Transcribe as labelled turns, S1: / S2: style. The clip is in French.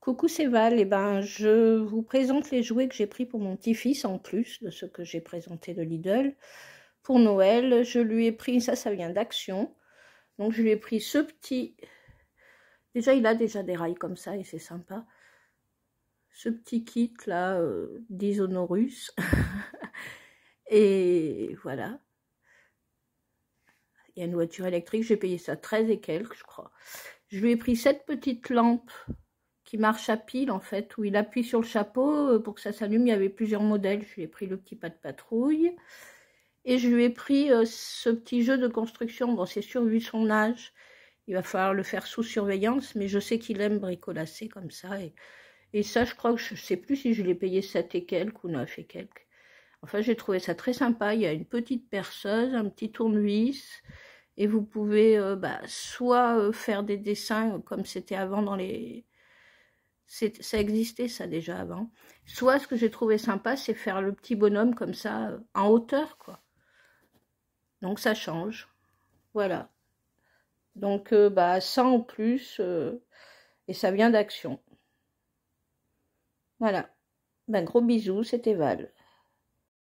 S1: Coucou c'est et eh ben je vous présente les jouets que j'ai pris pour mon petit-fils en plus de ce que j'ai présenté de Lidl. Pour Noël, je lui ai pris, ça ça vient d'Action, donc je lui ai pris ce petit, déjà il a déjà des rails comme ça et c'est sympa, ce petit kit là euh, d'Isonorus, et voilà. Il y a une voiture électrique, j'ai payé ça 13 et quelques je crois. Je lui ai pris cette petite lampe qui marche à pile en fait, où il appuie sur le chapeau euh, pour que ça s'allume. Il y avait plusieurs modèles. Je lui ai pris le petit pas de patrouille et je lui ai pris euh, ce petit jeu de construction. Bon, c'est sûr, vu son âge, il va falloir le faire sous surveillance, mais je sais qu'il aime bricolasser comme ça. Et, ça, je crois que je sais plus si je l'ai payé 7 et quelques ou 9 et quelques. Enfin, j'ai trouvé ça très sympa. Il y a une petite perceuse, un petit tournevis. Et vous pouvez euh, bah, soit faire des dessins comme c'était avant dans les, ça existait ça déjà avant. Soit ce que j'ai trouvé sympa, c'est faire le petit bonhomme comme ça, euh, en hauteur, quoi. Donc ça change. Voilà. Donc euh, bah 100 en plus, euh, et ça vient d'action. Voilà. Ben, gros bisous, c'était Val.